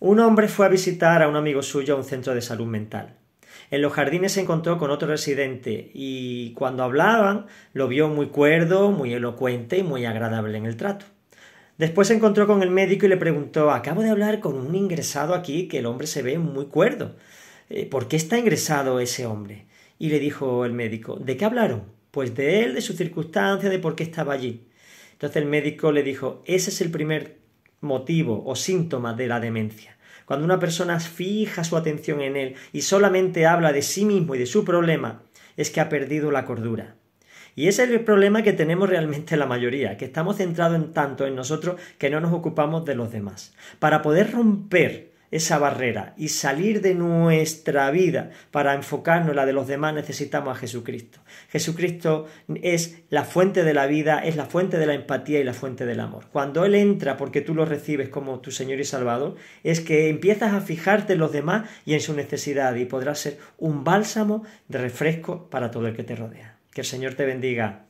Un hombre fue a visitar a un amigo suyo a un centro de salud mental. En los jardines se encontró con otro residente y cuando hablaban lo vio muy cuerdo, muy elocuente y muy agradable en el trato. Después se encontró con el médico y le preguntó Acabo de hablar con un ingresado aquí que el hombre se ve muy cuerdo. Eh, ¿Por qué está ingresado ese hombre? Y le dijo el médico ¿De qué hablaron? Pues de él, de su circunstancia, de por qué estaba allí. Entonces el médico le dijo Ese es el primer motivo o síntoma de la demencia. Cuando una persona fija su atención en él y solamente habla de sí mismo y de su problema, es que ha perdido la cordura. Y ese es el problema que tenemos realmente la mayoría, que estamos centrados en tanto en nosotros que no nos ocupamos de los demás. Para poder romper esa barrera y salir de nuestra vida para enfocarnos en la de los demás, necesitamos a Jesucristo. Jesucristo es la fuente de la vida, es la fuente de la empatía y la fuente del amor. Cuando Él entra porque tú lo recibes como tu Señor y Salvador, es que empiezas a fijarte en los demás y en su necesidad y podrás ser un bálsamo de refresco para todo el que te rodea. Que el Señor te bendiga.